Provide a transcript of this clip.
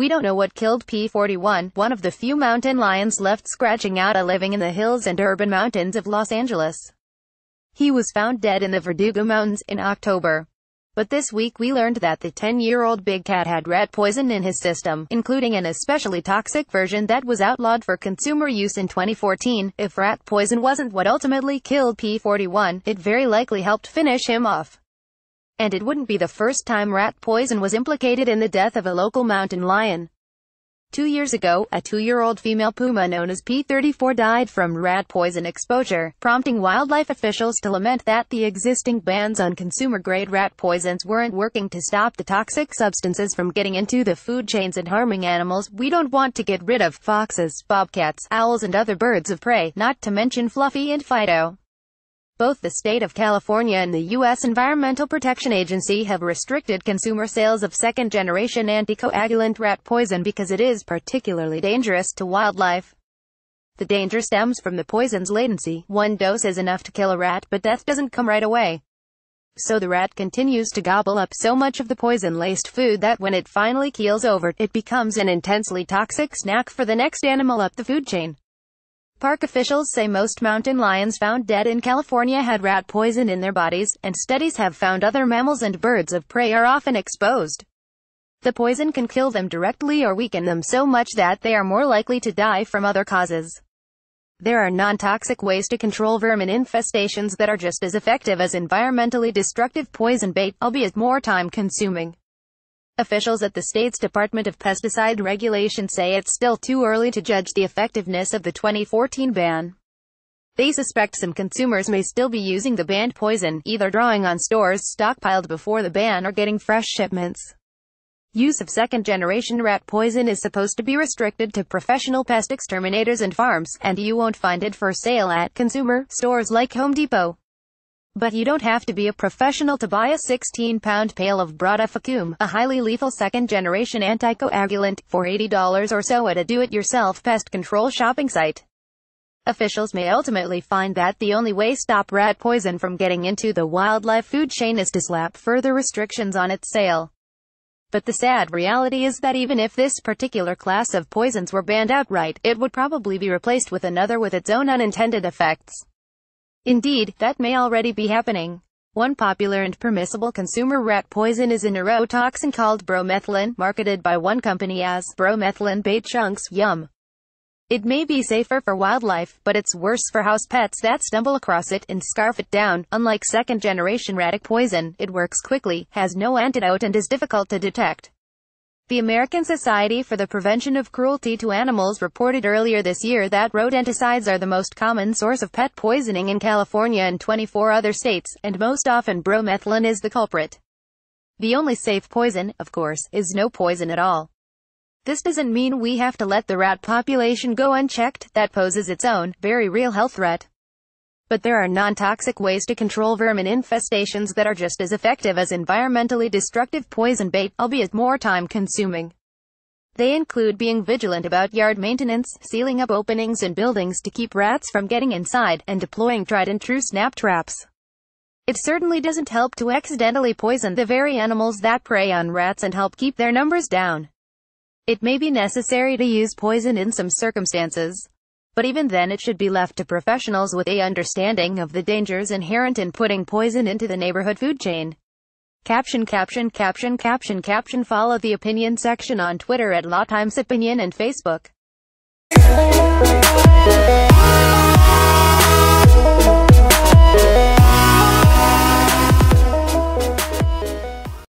We don't know what killed P-41, one of the few mountain lions left scratching out a living in the hills and urban mountains of Los Angeles. He was found dead in the Verdugo Mountains, in October. But this week we learned that the 10-year-old big cat had rat poison in his system, including an especially toxic version that was outlawed for consumer use in 2014. If rat poison wasn't what ultimately killed P-41, it very likely helped finish him off. And it wouldn't be the first time rat poison was implicated in the death of a local mountain lion. Two years ago, a two-year-old female puma known as P34 died from rat poison exposure, prompting wildlife officials to lament that the existing bans on consumer-grade rat poisons weren't working to stop the toxic substances from getting into the food chains and harming animals we don't want to get rid of, foxes, bobcats, owls and other birds of prey, not to mention Fluffy and Fido. Both the state of California and the U.S. Environmental Protection Agency have restricted consumer sales of second-generation anticoagulant rat poison because it is particularly dangerous to wildlife. The danger stems from the poison's latency. One dose is enough to kill a rat, but death doesn't come right away. So the rat continues to gobble up so much of the poison-laced food that when it finally keels over, it becomes an intensely toxic snack for the next animal up the food chain. Park officials say most mountain lions found dead in California had rat poison in their bodies, and studies have found other mammals and birds of prey are often exposed. The poison can kill them directly or weaken them so much that they are more likely to die from other causes. There are non-toxic ways to control vermin infestations that are just as effective as environmentally destructive poison bait, albeit more time-consuming. Officials at the state's Department of Pesticide Regulation say it's still too early to judge the effectiveness of the 2014 ban. They suspect some consumers may still be using the banned poison, either drawing on stores stockpiled before the ban or getting fresh shipments. Use of second-generation rat poison is supposed to be restricted to professional pest exterminators and farms, and you won't find it for sale at consumer stores like Home Depot. But you don't have to be a professional to buy a 16-pound pail of Brodifacum, a highly lethal second-generation anticoagulant, for $80 or so at a do-it-yourself pest control shopping site. Officials may ultimately find that the only way stop rat poison from getting into the wildlife food chain is to slap further restrictions on its sale. But the sad reality is that even if this particular class of poisons were banned outright, it would probably be replaced with another with its own unintended effects. Indeed, that may already be happening. One popular and permissible consumer rat poison is a neurotoxin called bromethylene, marketed by one company as bromethylene bait chunks, yum. It may be safer for wildlife, but it's worse for house pets that stumble across it and scarf it down. Unlike second-generation rat poison, it works quickly, has no antidote and is difficult to detect. The American Society for the Prevention of Cruelty to Animals reported earlier this year that rodenticides are the most common source of pet poisoning in California and 24 other states, and most often bromethylene is the culprit. The only safe poison, of course, is no poison at all. This doesn't mean we have to let the rat population go unchecked, that poses its own, very real health threat. But there are non-toxic ways to control vermin infestations that are just as effective as environmentally destructive poison bait, albeit more time-consuming. They include being vigilant about yard maintenance, sealing up openings in buildings to keep rats from getting inside, and deploying tried and true snap traps. It certainly doesn't help to accidentally poison the very animals that prey on rats and help keep their numbers down. It may be necessary to use poison in some circumstances. But even then it should be left to professionals with a understanding of the dangers inherent in putting poison into the neighborhood food chain. Caption caption caption caption caption follow the opinion section on Twitter at Law Times Opinion and Facebook.